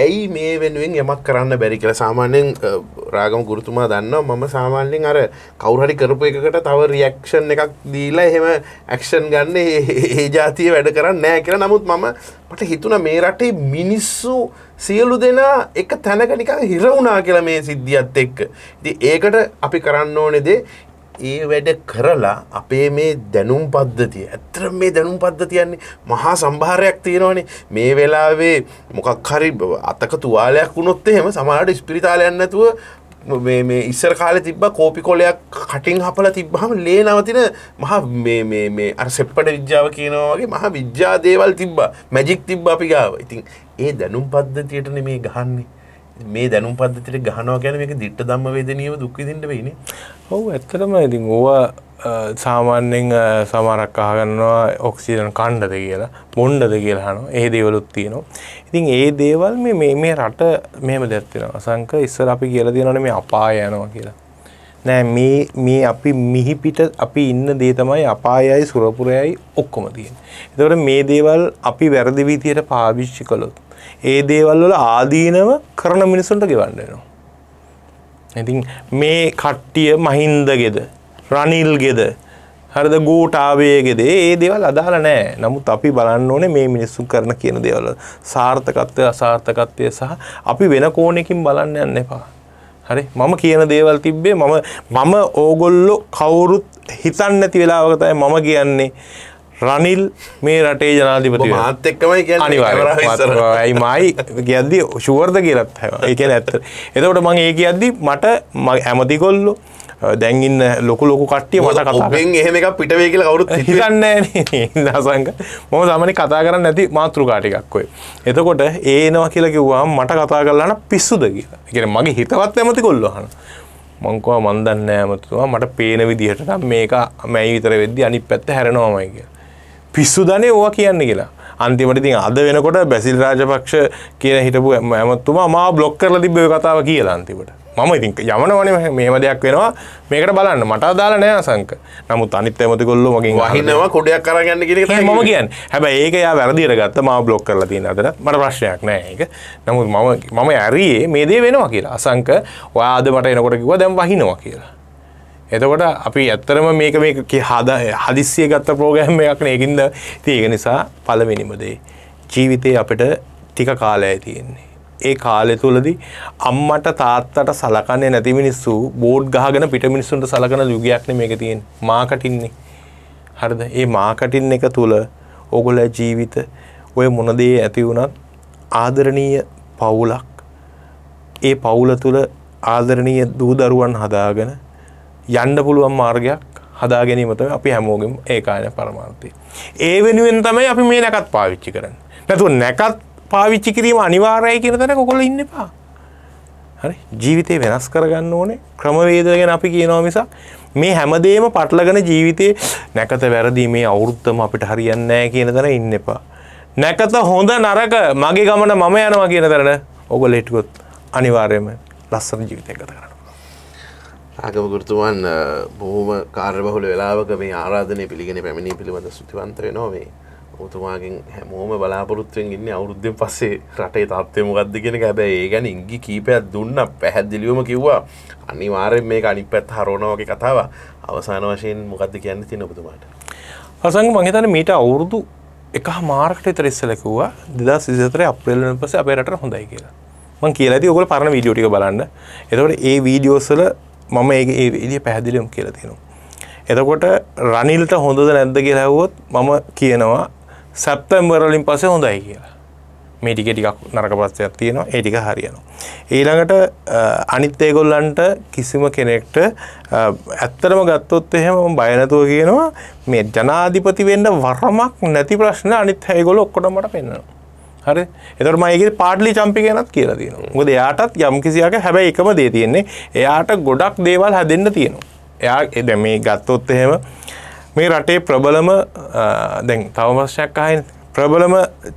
ඇයි මේ වෙනුවෙන් යමක් කරන්න බැරි කියලා සාමාන්‍යයෙන් රාගම ගුරුතුමා දන්නවා මම සාමාන්‍යයෙන් අර කවුරුහරි කරපු එකකට තව රියක්ෂන් එකක් දීලා එහෙම ඇක්ෂන් ගන්න ඒ ජාතිය වැඩ කරන්න නෑ කියලා නමුත් මම මට හිතුණ මේ රටේ මිනිස්සු සියලු දෙනා එක තැනක නිකන් හිර වුණා කියලා මේ සිද්ධියත් එක්ක. ඉතින් ඒකට අපි කරන්න ඕනේ දේ ඒ වැඩ කරලා අපේ මේ දැනුම් පද්ධතිය ඇත්තර මේ දැනුම් පද්ධතියන්නේ මහා සම්භාරයක් තියෙනවනේ මේ වෙලාවේ මොකක් හරි අතක තුවාලයක් වුණොත් එහෙම සමහරට ස්පිරිතාලයන් නැතුව මේ ඉස්සර කාල තිබ්බ කෝපි කොලයක් කටින් හපල තිබ්බහම ලේ නවතින මහ අර සෙප්පට විද්‍යාව කියනවාගේ මහ විද්‍යා දේවල් තිබ්බා මැජික් තිබ්බ අපි ගාව ඉතින් ඒ දැනුම් පද්ධතියටන මේ ගහන්නේ මේ දැනුම් පද්ධතිට ගහනවා ගැන මේක දිට්ට දම්ම වේදනීම දුක්විදිට වෙයින ඔහු ඇත්තටම ඉතින් ඕවා සාමාන්‍යෙන් සමරක් අහගන්නවා ඔක්සිජන් කණ්ඩද කියලා මොන්්ඩද කියලා හනු ඒ දේවලුත් තියෙනවා ඉතින් ඒ දේවල් මේ මේ රට මෙම දැත්තිෙන අසංක ඉස්සර අපි කියල තියෙනන මේ අපා යනවා කියලා නෑ මේ මේ අපි මිහිපිට අපි ඉන්න දේ තමයි අපායයි සුරපුරයයි ඔක්කොම තියෙන එතවට මේ දේවල් අපි වැරදි විතියට පාවිච්චි කළොත් ඒ දේවල් වල ආදීනව කරන මිනිසුන්ට ගෙවන්ඩනවා. ඉතින් මේ කට්ටිය මහින්දගෙද රනිල්ගෙද හරිද ගෝටාවයගෙද ඒ දෙවල් අදාල නෑ නමුත් අපි බලන්න ඕනේ මේ මිනිස්සු කරන කියන දේවල සාර්ථකත්වය අසාර්ථකත්වය සහ අපි වෙන කෝනෙකින් බලන්න යන්න එපා. හරි මම කියන දේවල් තිබ්බේ මම මම ඕගොල්ලෝ කවුරුත් හිතන්න නැති වෙලාවක තමයි මම කියන්නේ රනිල් මේ රටේ ජනාධිපති මාත් එක්කමයි අනිවාරයි මයි කියද්දි ශුවර්ද කියලත් එක ඇත්ත එතකොට මං ඒ කියද්දි මට ඇමතිකොල්ලු දැන්ඉන්න ලොකු ලොකු කට්ටිය මට කතාෙන් එහෙම එකක් පිටවේ කියලා කවුරුත් හිතන්න දසංක මොම සමනි කතා කරන්න ඇති මාතෘකාටිකක්වේ එතකොට ඒනවා කියලා කිව්වා මට කතා කරලාන පිස්සුද කියලා එකෙන මගේ හිතවත් ඇමති කොල්ලහන්න මංකවා මන්දන්න ඇමතුවා මට පේන විදිහට මේක මැයි විතර වෙද්දි අනි පැත්ත හැරෙනවාමයි කියලා පිස්සුදනේ ඕවා කියන්න කියලා අන්තිමට ඉතින් අද වෙනකොට බැසිල් රාජපක්ෂ කියන හිටපු ඇමතුමා මා බ්ලොක් කරලා තිබ්බ ඔය කතාව කියලා අන්තිමට මම ඉතින් යමනවනේ මෙහෙම දෙයක් වෙනවා මේකට බලන්න මට අදාළ නෑ අසංක. නමුත් අනිත් ඇමතිගොල්ලෝ මගෙන් වහිනවා කොඩයක් අරගන්න කියන එක තමයි මම කියන්නේ. හැබැයි ඒක යා වැරදියට ගත්තා මාව බ්ලොක් කරලා තියෙන අතර මට ප්‍රශ්නයක් නෑ ඒක. නමුත් මම මම ඇරියේ මේ දේ වෙනවා කියලා. අසංක ඔයා අද මට එනකොට කිව්වා දැන් වහිනවා කියලා. එතකොට අපි ඇත්තරම මේක මේ හද හදිස්සිය ගත්ත ප්‍රෝගෑම් එකක් නයකින්ද තියක නිසා පලවෙනිමදේ. ජීවිතය අපට ටික කාලය තියෙන්නේ. ඒ කාලය තුලදී අම්මට තාත්තට සලකන්නේ නැති මිනිස්සු බෝඩ් ගහගෙන පිට මිනිස්සුන්ට සලකන යුගයක්නේ මේක තියෙන්නේ මාකටින්නේ හරිද ඒ මාකටින් එක තුල ඕගොල්ලෝ ජීවිත ඔය මොන දේ ඇති වුණත් ආදරණීය පවුලක් ඒ පවුල තුල ආදරණීය දූ දරුවන් හදාගෙන යන්න පුළුවන් මාර්ගයක් හදා ගැනීමතම අපි හැමෝගම ඒකාන පරමාර්ථය. ඒ වෙනුවෙන් තමයි අපි මේ නැකත් පාවිච්චි කරන්න. නැතුව නැකත් පාවිච්චි කිරීම අනිවාරය කියන තැන කොල ඉන්න පා. හරි ජීවිතය වෙනස් කරගන්න ඕනේ ක්‍රමවේද ගැන අපි කියනවා මිසක් මේ හැමදේම පටලගෙන ජීවිතය නැකත වැරදි මේ අවුරුත්තම අපිට හරියන්නෑ කියන තැන ඉන්න එපා. නැකත හොඳ නරක මගේ ගමන මම යනවා කියන තැන ඔබ ලෙට්කොත් අනිවාර්යම ලස්සන ජීවිතය කත කරන්න. ආගම ගෘතුවන් බොහොම කාර්බහුල වෙලාවක මේ ආරාධනය පිළිගෙන පැමිණී පිළිබඳ සුතිවන්තය නොවේ ඔතුමාගෙන් හැමෝම බලාපොරොත්තුවෙන් ඉන්න අවුද්ධෙන් පස්සේ රටේ තාත්තය මොකක්ද කියෙන හැබැයි ඒ ගැන ඉංගි කීපයක් දුන්න පැහැදිලිවම කිව්වා අනිවාරෙන් මේ අනි පැත් හරෝණවගේ කතාව අවසාන වශයෙන් මොකක්ද කියන්න තින ඔබතුමාට. අසං මහිතන මීට අවුරුදු එක මාර්කට තෙස්සලකවා දෙදා සිතර අප්‍රේලන පස අපේරට හොඳයි කියලා මං කියලද ඔකල පරණ වීඩියෝටික බලන්න එතවට ඒ වීඩියෝසල මම ඒ එලිය පැහැදිලියම් කියලා තියෙනවා. එතකොට රනිල්ට හොඳද නැද්ද කියලාවොත් මම කියනවා සැප්තැම්බරලින් පසේ හොඳයි කියලා මේ ටික ටිකක් නරක පස්සයක් තියෙනවා ඒ ටික හරියනවා. ඊළඟට අනිත් ඒගොල්ලන්ට කිසිම කෙනෙක්ට ඇත්තටම ගත්තොත් එහෙම බය නැතුව කියනවා මේ ජනාධිපති වෙන්න වරමක් නැති ප්‍රශ්න අනිත් ඒගොල්ලෝ ඔක්කොටම මට පෙන්වනවා. හරි එතට මයගේ පාඩලි චම්පි ගැනත් කියලා තියෙන ගොද එයාටත් යම් කිසියාක හැබැයි එකම දේ තියෙන්නේ එයාට ගොඩක් දේවල් හැදෙන්න්න තියෙනවා එයා එද මේ ගත්තොත් එහෙම මේ රටේ ප්‍රබලම දැන් තවමස්යක් අහන් ප්‍රබලම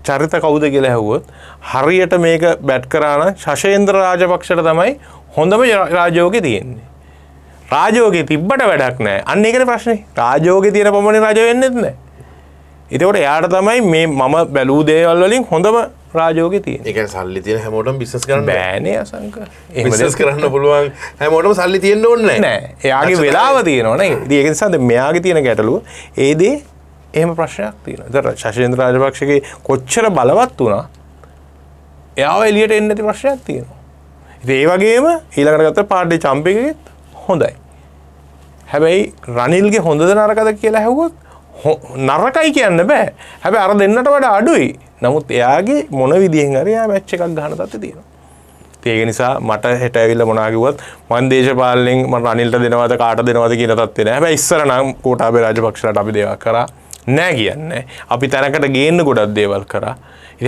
චරිත කවුද කියලා හැවුවොත් හරියට මේක බැට් කරාන ශෂේන්ද්‍ර රාජපක්ෂට තමයි හොඳම රාජෝග තියෙන්නේ රාජෝගේ තිබ්බට වැඩක් නෑ අන්න එකට ප්‍රශ්නේ රාජෝග තියෙන පමණ රජවෙන්නෙත් නෑ එතකොට එයාට තමයි මේ මම බැලූ දේවල් වලින් හොඳම රාජෝග තියෙන එක සල්ලි තියෙන හැමෝටම බිස්ස කරන්න බෑන අසංක එමදස් කරන්න පුළුවන් හැමෝටම සල්ලි තියෙන්න්න ඕන්න නෑ එයාගේ වෙලාව තියෙනවන ඒකනිසාද මෙයාගේ තියෙන ගැටලුව ඒදේ එහම ප්‍රශ්නයක් තියෙන දර ශෂේන්ද්‍ර රාජපක්ෂගේ කොච්චර බලවත් වුණා එයාව එලියට එන්න ඇති ප්‍රශ්නයක් තියෙනවා ඒ වගේම ඊළඟටගත්ත පාඩ්ඩේ චම්පිකෙත් හොඳයි හැබැයි රනිල්ගේ හොඳද නරකද කියලා හැවුවත් නරකයි කියන්න බෑ හැබැ අර දෙන්නට වඩ අඩුයි නමුත් එයාගේ මොන විදිහෙන් හරයා මැච්ච එකක් ගහන තත්ත තියෙනවා ඒක නිසා මට හැටඇවිල්ල මොනාකිවත් මන් දේශපාලෙන් මට අනිල්ට දෙනවද කාට දෙනවද කියන තත්වෙන හැබ ඉස්සර නම් කෝටාබේ රජපක්ෂට අපි දෙවක් කර නෑ කියන්න අපි තැනකට ගේන්න ගොඩක් දේවල් කර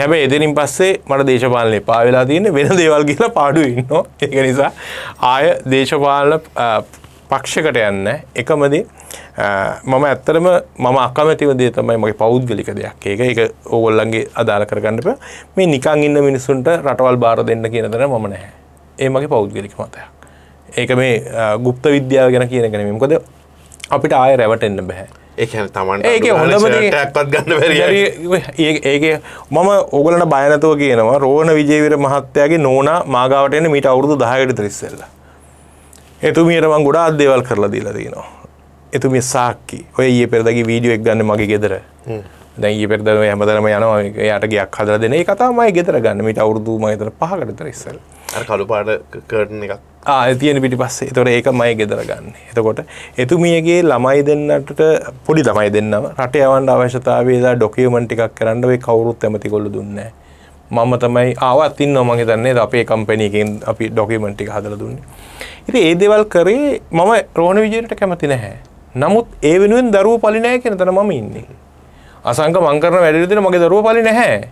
හැබ එදනින් පස්සේ මට දේශපාලනේ පාවෙලා තියන්න වෙන දේවල් කියලා පාඩු ඉන්න ඒක නිසා ආය දේශපාලන පක්ෂකට යන්න එකමදී මම ඇත්තරම මම අකමැතිව දේ තමයි මගේ පෞද්ගලික දෙයක් ඒක ඒක ඕගොල්ලන්ගේ අදාළ කරගන්නප මේ නිකං ඉන්න මිනිසුන්ට රටවල් බාර දෙන්න කියන තන මම නැහැ ඒ මගේ පෞද්ගලික මතයක් ඒක මේ ගුප්ත විද්‍යාව ගැන කියන ගැනීම මොකද අපිට ආය රැවටෙන්න්න බැහැ ඒ තමන් ඒක හොඳමටත් ගන්න ඒක මම ඔගලට බයනතව කියනවා රෝණ විජේවිර මහත්තයාගේ නෝනා මාගාවටයන මීට අවුරුදු දහයට තිරිස්සෙල්ලා එතුමියට මං ගොඩාක් දේවල් කරලා දීලා තියෙනවා. එතුමිය සාක්කි. ඔය ඊයේ පෙරදගේ වීඩියෝ එකක් ගන්න මගේ ගෙදර. දැන් ඊයේ පෙරදම හැමදාම යනවා එයාට ගයක් හදලා දෙන. ඒ කතාව මම ගෙදර ගන්න. මීට අවුරුදු මම හිතන පහකට විතර ඉස්සෙල්ලා. අර කළු පාට කර්ටන් එකක් ආ තියෙන පිටි පස්සේ එතකොට ඒක මයි ගෙදර ගන්න. එතකොට එතුමියගේ ළමයි දෙන්නට පොඩි ළමයි දෙන්නම රට යවන්න අවශ්‍යතාවය දා ඩොකියුමන්ට් එකක් කරන්න ඔය කවුරුත් කැමති ගොල්ලෝ දුන්නේ නැහැ. මම තමයි ආවත් ඉන්නවා මම හිතන්නේ අපේ කම්පැනි එකෙන් අපි ඩොකියුමන්ට් එක හදලා දුන්නේ. ඉති ඒ දෙවල් කරේ මම රෝණ විජයට කැමති නැහැ. නමුත් ඒ වෙනුවෙන් දරුව පලි නෑ කෙන තන මම ඉන්නේ. අසංක මංකරන වැඩිදින මගේ දරුව පලි නැහැ.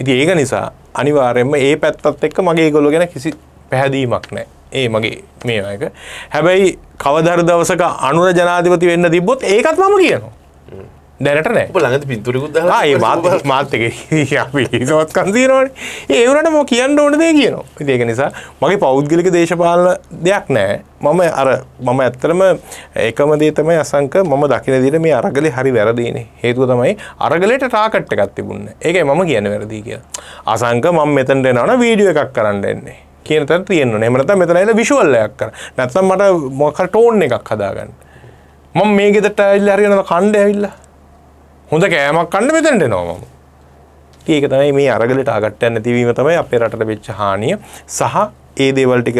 ඉති ඒක නිසා අනිවාරෙන්ම ඒ පැත්තත් එක්ක මගේ ගොල්ල ගැන කිසි පැහැදීමක් නෑ. ඒ මගේ මේක හැබැයි කවදර දවසක අනුර ජනාධිපති වෙන්න තිබොත් ඒකත් මම කියනවා. දැනට නෑ ලඟ පින්තුරකුත් ඒ මාත මාතක සොත් කන්දීනවට ඒවරට ම කියන්න ඕන දේ කියනවා ඒක නිසා මගේ පෞද්ගලික දේශපාල දෙයක් නෑ මම අර මම ඇත්තරම එකම දේතමයි අසංක මම දකින දිට මේ අරගලි හරි වැරදින හේතුව තමයි අරගලට ටාකට්ට එකක් තිබුන්න ඒක මම කියන වැරදි කිය අසංක මම මෙතන්ට නන වීඩිය එකක් කරන්න එන්නේ කියනත තියන්න නෙමරත මෙතනයිල විශවල්ලයක් කර නැත්තම් මට මොකටෝන් එකක් හදාගන්න මම මේ ගෙතට ඇල්ල හරියන කණ්ඩ ඇවිල්ලා හොඳ කෑමක් කන්න මෙතැන්ට නොවම. ඒක තමයි මේ අරගලට අගට්ට යන්න තිවීම තමයි අපේ රටට වෙච්ච හානිය සහ ඒ දේවල් ටික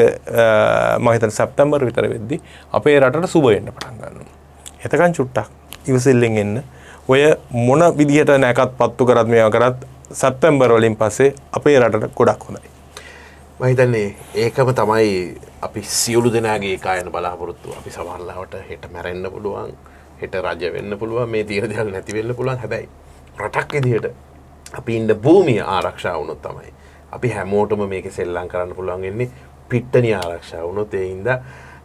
මහිතන සැප්තැම්බර් විතර වෙද්දි අපේ රටට සුබ වෙන්න පටන් ගන්නවා. එතකන් චුට්ටක් ඉවසෙල්ලෙන් එන්න. ඔය මොන විදිහට නැකත් පත්තු කරත් මේවා කරත් සැප්තැම්බර් වලින් පස්සේ අපේ රටට ගොඩක් හොඳයි. මහිතන්නේ ඒකම තමයි අපි සියලු දෙනාගේ කායන බලාපොරොත්තු අපි සමහරලාවට හෙට මැරෙන්න පුළුවන්. හෙට රජ වෙන්න පුළුව මේ තීර දෙයක් නැතිවෙන්න පුළුවන් හැබැයි රටක් විදිහට අපි ඉන්න භූමිය ආරක්ෂා වුණොත් තමයි අපි හැමෝටම මේක සෙල්ලං කරන්න පුළුවන්ගෙන්නේ පිට්ටනි ආරක්ෂා වුණොත් එයින්ද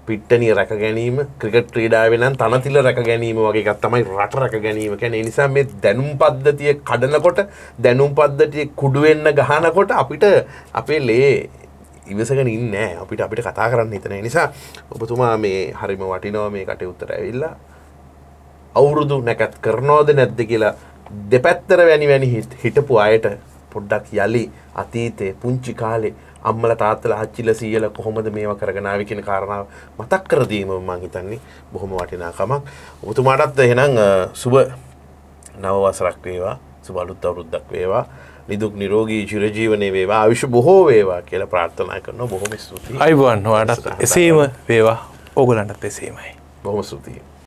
පිට්ටනිය රැක ගැනීම ක්‍රිකට් ්‍රීඩාවෙනන් තනතිල රැක ගැනීම වගේත් තමයි රට රැක ගැනීම කැන නිසා මේ දැනුම් පද්ධතිය කඩනකොට දැනුම් පද්ධතිය කුඩුවෙන්න ගහනකොට අපිට අපේ ලේ ඉවසගෙන ඉන්න අපිට අපිට කතා කරන්න හිතන නිසා ඔබතුමා මේ හරිම වටිනව මේ කටයුත්තර ඇවිල්ලා අවුරුදු නැකත් කරනෝද නැද්ද කියලා දෙපැත්තර වැනි වැනි හිටපු අයට පොඩ්ඩක් යලි අතීතයේ පුංචි කාලේ අම්මල තාත්තල හච්චිල සීයල කොහොමද මේව කරගෙනාව කියන කාරණාව මතක් කර දීම මම හිතන්නේ බොහොම වටිනාකමක්. ඔබතුමාටත් එහෙනම් සුබ නව වසරක් වේවා. සුබ අලුත් අවුරුද්දක් වේවා. නිදුක් නිරෝගී චිරජීවනයේ වේවා. ආයුෂ බොහෝ වේවා කියලා ප්‍රාර්ථනා කරනවා. බොහොම ස්තුතියි. අයිබෝන් ඔයාටත් එසේම වේවා. ඕගලන්ටත් එසේමයි. බොහොම ස්තුතියි.